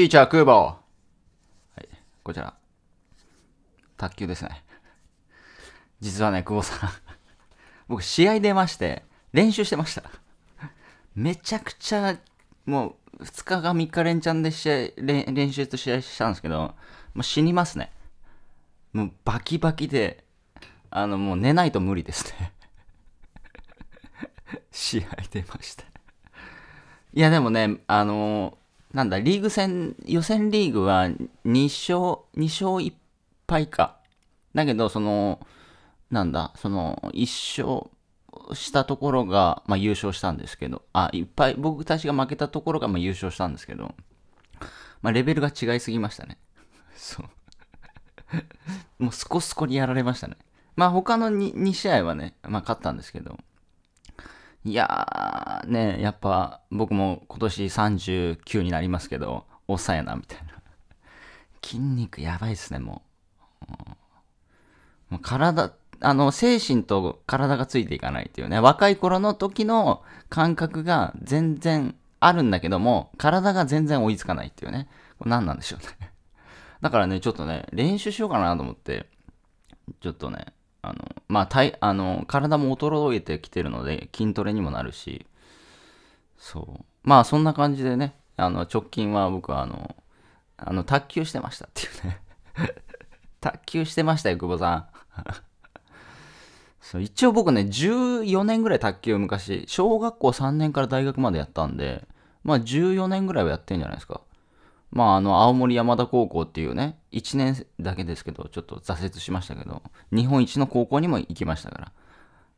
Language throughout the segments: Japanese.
ティーチャー空ー。はい、こちら。卓球ですね。実はね、久保さん 僕試合出まして、練習してましためちゃくちゃ、もう、2日か3日連チャンで試合練、練習と試合したんですけど、もう死にますね。もうバキバキで、あの、もう寝ないと無理ですね 試合出ました。いや、でもね、あのなんだ、リーグ戦、予選リーグは2勝、2勝1敗か。だけど、その、なんだ、その、1勝したところが、まあ、優勝したんですけど、あ、いっぱい、僕たちが負けたところが、まあ、優勝したんですけど、まあ、レベルが違いすぎましたね。そう。もう、スコスコにやられましたね。まあ、他の 2, 2試合はね、まあ、勝ったんですけど、いやー、ね、やっぱ僕も今年39になりますけど、おっさんやな、みたいな。筋肉やばいっすね、もう。もう体、あの、精神と体がついていかないっていうね、若い頃の時の感覚が全然あるんだけども、体が全然追いつかないっていうね。これ何なんでしょうね。だからね、ちょっとね、練習しようかなと思って、ちょっとね、あの、まあ、体、あの、体も衰えてきてるので、筋トレにもなるし、そう。まあ、そんな感じでね、あの、直近は僕は、あの、あの、卓球してましたっていうね 卓球してましたよ、久保さん そう一応僕ね、14年ぐらい卓球昔、小学校3年から大学までやったんで、まあ14年ぐらいはやってんじゃないですか。まあ、あの、青森山田高校っていうね、1年だけですけど、ちょっと挫折しましたけど、日本一の高校にも行きましたから。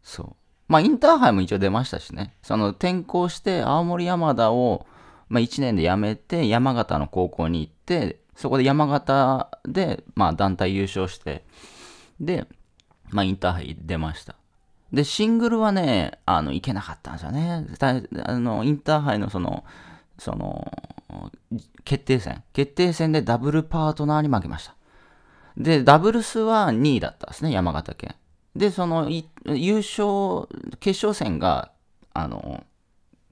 そう。まあ、インターハイも一応出ましたしね、その、転校して、青森山田を、まあ、1年で辞めて、山形の高校に行って、そこで山形で、まあ、団体優勝して、で、まあ、インターハイ出ました。で、シングルはね、あの、行けなかったんですよね。あの、インターハイのその、その、決定戦。決定戦でダブルパートナーに負けました。で、ダブルスは2位だったんですね、山形県。で、その、優勝、決勝戦が、あの、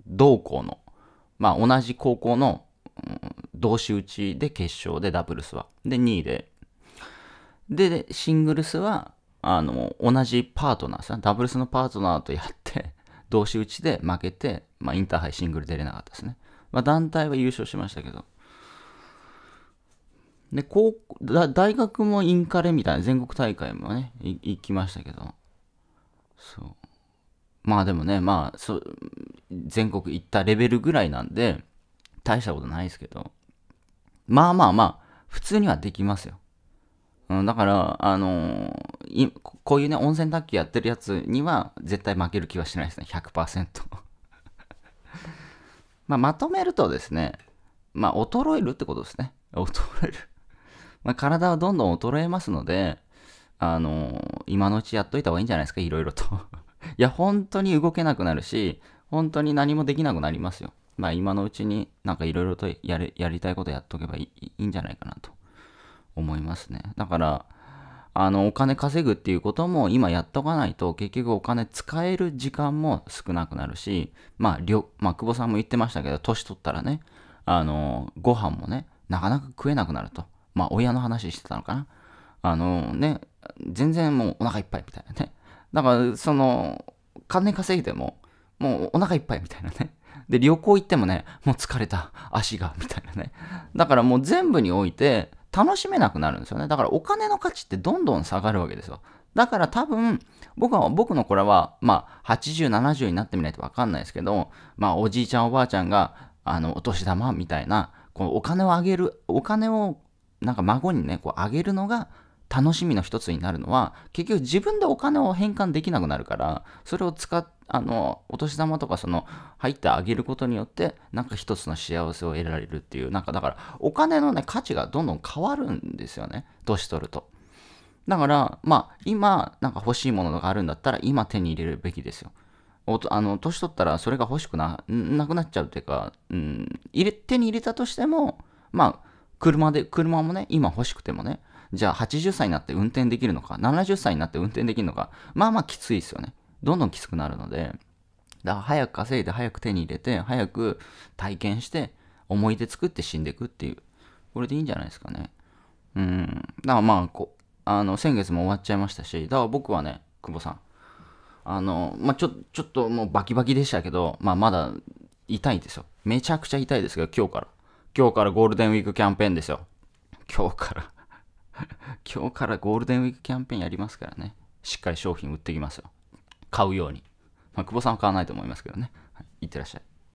同校の、まあ、同じ高校の、うん、同士打ちで決勝でダブルスは。で、2位で。で、シングルスは、あの、同じパートナーさ、ダブルスのパートナーとやって、同士打ちで負けて、まあ、インターハイシングル出れなかったですね。まあ、団体は優勝しましたけど。で、高大学もインカレみたいな、全国大会もね、行きましたけど。そう。まあでもね、まあ、そ全国行ったレベルぐらいなんで、大したことないですけど。まあまあまあ、普通にはできますよ。うん、だから、あのー、こういうね、温泉卓球やってるやつには、絶対負ける気はしないですね、100%。まあ、まとめるとですね、まあ、衰えるってことですね。衰える ま体はどんどん衰えますので、あの、今のうちやっといた方がいいんじゃないですか、いろいろと いや、本当に動けなくなるし、本当に何もできなくなりますよ。まあ、今のうちになんかいろいろとやりたいことやっとけばいいんじゃないかなと思いますね。だから、あの、お金稼ぐっていうことも今やっとかないと、結局お金使える時間も少なくなるし、まあ、りょ、まあ、久保さんも言ってましたけど、年取ったらね、あの、ご飯もね、なかなか食えなくなると。まあ、親の話してたのかな。あのね、全然もうお腹いっぱいみたいなね。だから、その、金稼いでも、もうお腹いっぱいみたいなね。で、旅行行ってもね、もう疲れた、足が、みたいなね。だからもう全部において、楽しめなくなるんですよね。だからお金の価値ってどんどん下がるわけですよ。だから多分、僕は、僕のこれは、まあ、80、70になってみないとわかんないですけど、まあ、おじいちゃんおばあちゃんが、あの、お年玉みたいな、こお金をあげる、お金を、なんか孫にね、こう、あげるのが、楽しみの一つになるのは、結局自分でお金を変換できなくなるから、それを使って、あのお年玉とかその入ってあげることによってなんか一つの幸せを得られるっていうなんかだからお金のね価値がどんどん変わるんですよね年取るとだからまあ今なんか欲しいものがあるんだったら今手に入れるべきですよあの年取ったらそれが欲しくななくなっちゃうっていうか、うん、入れ手に入れたとしてもまあ車で車もね今欲しくてもねじゃあ80歳になって運転できるのか、70歳になって運転できるのか、まあまあきついですよね。どんどんきつくなるので、だから早く稼いで、早く手に入れて、早く体験して、思い出作って死んでいくっていう。これでいいんじゃないですかね。うん。だからまあ、こあの、先月も終わっちゃいましたし、だから僕はね、久保さん。あの、まあ、ちょ、ちょっともうバキバキでしたけど、まあ、まだ痛いですよ。めちゃくちゃ痛いですけど、今日から。今日からゴールデンウィークキャンペーンですよ。今日から 今日からゴールデンウィークキャンペーンやりますからね。しっかり商品売ってきますよ。買うように。まあ、久保さんは買わないと思いますけどね。はい、いってらっしゃい。